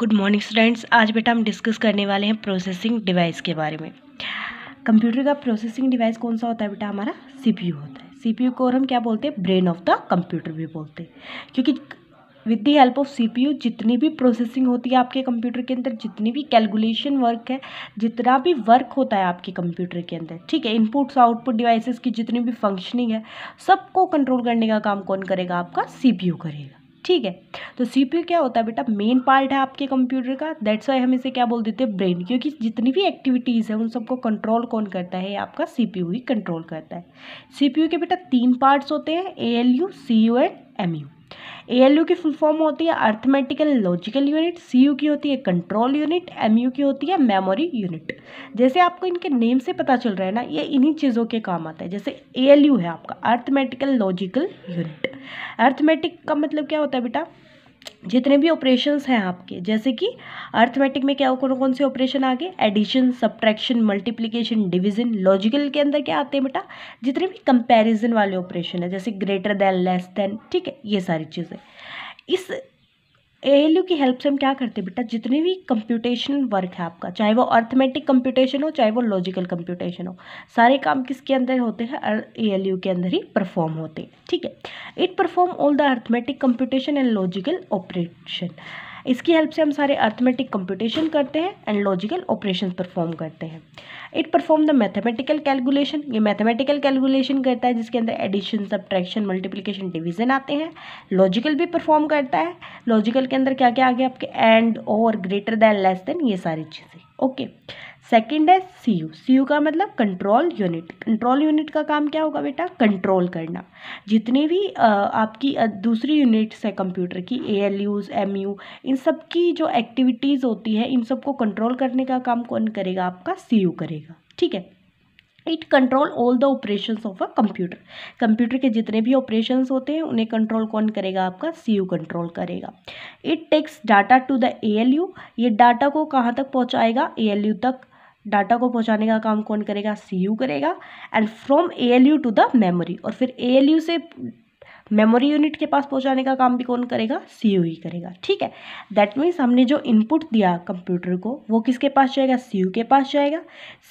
Good morning students आज बेटा हम डिस्कस करने वाले हैं प्रोसेसिंग डिवाइस के बारे में कंप्यूटर का प्रोसेसिंग डिवाइस कौन सा होता है बेटा हमारा सीपीयू होता है सीपीयू को और हम क्या बोलते हैं ब्रेन ऑफ द कंप्यूटर भी बोलते हैं क्योंकि with the help of C जितनी भी प्रोसेसिंग होती है आपके कंप्यूटर के अंदर जितनी भी कैलकुलेशन वर्क है जितना भी वर्क होता है आपके कंप्यूटर के अंदर ठीक है इनपुट्स आउटपुट डिवाइसेस की जितनी भी फंक्शनिंग है सबको कंट्रोल करने का काम कौन करेगा आपका सी करेगा ठीक है तो सीपीयू क्या होता है बेटा मेन पार्ट है आपके कंप्यूटर का दैट्स वाई हम इसे क्या बोल देते हैं ब्रेन क्योंकि जितनी भी एक्टिविटीज़ है उन सबको कंट्रोल कौन करता है आपका सीपीयू ही कंट्रोल करता है सीपीयू के बेटा तीन पार्ट्स होते हैं A L U C U and M U A की फुल फॉर्म होती है अर्थमेटिकल लॉजिकल यूनिट सी की होती है कंट्रोल यूनिट एम की होती है मेमोरी यूनिट जैसे आपको इनके नेम से पता चल रहा है ना ये इन्हीं चीज़ों के काम आता है जैसे ए है आपका अर्थमेटिकल लॉजिकल यूनिट अर्थमेटिक का मतलब क्या होता है बेटा जितने भी ऑपरेशंस हैं आपके जैसे कि अर्थमेटिक में क्या कौन कौन से ऑपरेशन आ गए addition subtraction multiplication division logical के अंदर क्या आते हैं बेटा जितने भी कंपैरिजन वाले ऑपरेशन है जैसे ग्रेटर दैन लेस दैन ठीक है ये सारी चीज़ें इस ए एल यू की हेल्प से हम क्या करते हैं बेटा जितने भी कंप्यूटेशन वर्क है आपका चाहे वो अर्थमेटिक कंप्यूटेशन हो चाहे वो लॉजिकल कंप्यूटेशन हो सारे काम किसके अंदर होते हैं ए एल यू के अंदर ही परफॉर्म होते हैं ठीक है it perform all the arithmetic computation and logical operation इसकी हेल्प से हम सारे अर्थमेटिक कंप्यूटेशन करते हैं एंड लॉजिकल ऑपरेशन परफॉर्म करते हैं it perform the mathematical calculation ये मैथमेटिकल कैलकुलेशन करता है जिसके अंदर एडिशन सब्ट्रैक्शन मल्टीप्लिकेशन डिविजन आते हैं लॉजिकल भी परफॉर्म करता है लॉजिकल के अंदर क्या क्या आ गया आपके एंड और ग्रेटर दैन लेस देन ये सारी चीज़ें ओके okay. सेकेंड है सी यू सी यू का मतलब कंट्रोल यूनिट कंट्रोल यूनिट का काम क्या होगा बेटा कंट्रोल करना जितने भी आपकी दूसरी यूनिट्स है कंप्यूटर की A L U M U इन सब की जो एक्टिविटीज़ होती है इन सबको कंट्रोल करने का काम कौन करेगा आपका सी यू करेगा ठीक है it control all the operation of a computer computer के जितने भी ऑपरेशन होते हैं उन्हें कंट्रोल कौन करेगा आपका सी यू कंट्रोल करेगा it takes data to the A L U ये डाटा को कहाँ तक पहुँचाएगा ए एल यू तक डाटा को पहुंचाने का काम कौन करेगा सी करेगा and from A L U to the memory और फिर ए एल यू से मेमोरी यूनिट के पास पहुंचाने का काम भी कौन करेगा सी यू ही करेगा ठीक है दैट मीन्स हमने जो इनपुट दिया कंप्यूटर को वो किसके पास जाएगा सी यू के पास जाएगा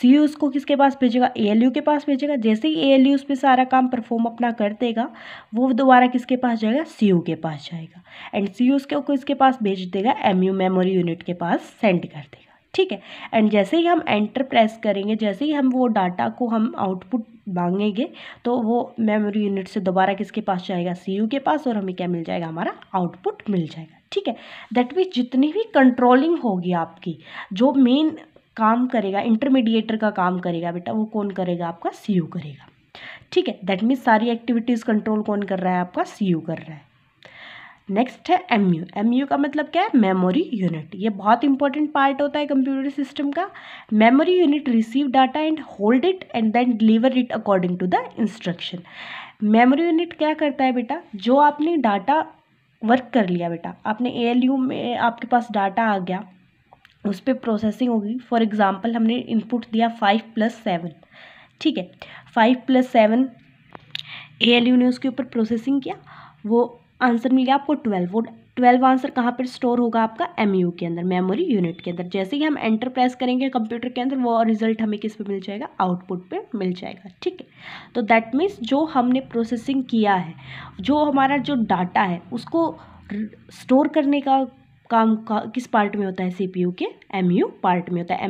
सी यू उसको किसके पास भेजेगा ए एल यू के पास भेजेगा जैसे ही ए एल यू उस पर सारा काम परफॉर्म अपना कर देगा वो दोबारा किसके पास जाएगा सी यू के पास जाएगा एंड सी यू उसके किसके पास भेज देगा एम यू मेमोरी यूनिट के पास सेंड कर देगा ठीक है एंड जैसे ही हम एंटर प्रेस करेंगे जैसे ही हम वो डाटा को हम आउटपुट मांगेंगे तो वो मेमोरी यूनिट से दोबारा किसके पास जाएगा सी के पास और हमें क्या मिल जाएगा हमारा आउटपुट मिल जाएगा ठीक है दैट मीन जितनी भी कंट्रोलिंग होगी आपकी जो मेन काम करेगा इंटरमीडिएटर का काम करेगा बेटा वो कौन करेगा आपका सी करेगा ठीक है दैट मीन्स सारी एक्टिविटीज़ कंट्रोल कौन कर रहा है आपका सी कर रहा है नेक्स्ट है एम यू एम यू का मतलब क्या है मेमोरी यूनिट ये बहुत इंपॉर्टेंट पार्ट होता है कंप्यूटर सिस्टम का memory unit receive data and hold it and then deliver it according to the instruction memory unit क्या करता है बेटा जो आपने डाटा वर्क कर लिया बेटा आपने ए में आपके पास डाटा आ गया उस पर प्रोसेसिंग होगी फॉर एग्ज़ाम्पल हमने इनपुट दिया फाइव प्लस सेवन ठीक है फाइव प्लस सेवन ए ने उसके ऊपर प्रोसेसिंग किया वो आंसर मिल गया आपको ट्वेल्व वो ट्वेल्व आंसर कहाँ पर स्टोर होगा आपका एम के अंदर मेमोरी यूनिट के अंदर जैसे ही हम एंटर प्रेस करेंगे कंप्यूटर के अंदर वो रिजल्ट हमें किस पे मिल जाएगा आउटपुट पे मिल जाएगा ठीक है तो दैट मीन्स जो हमने प्रोसेसिंग किया है जो हमारा जो डाटा है उसको स्टोर करने का काम का किस पार्ट में होता है सी के एमयू पार्ट में होता है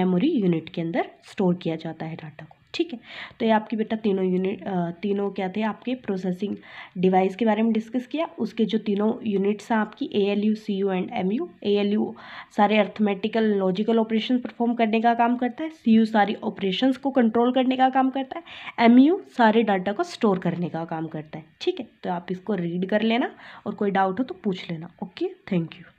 मेमोरी यूनिट के अंदर स्टोर किया जाता है डाटा को ठीक है तो ये आपकी बेटा तीनों यूनिट तीनों क्या थे आपके प्रोसेसिंग डिवाइस के बारे में डिस्कस किया उसके जो तीनों यूनिट्स हैं आपकी A L U C U and M U A L U सारे अर्थमेटिकल लॉजिकल ऑपरेशन परफॉर्म करने का काम करता है सी यू सारी ऑपरेशन को कंट्रोल करने का काम करता है एम यू सारे डाटा को स्टोर करने का काम करता है ठीक है तो आप इसको रीड कर लेना और कोई डाउट हो तो पूछ लेना ओके थैंक यू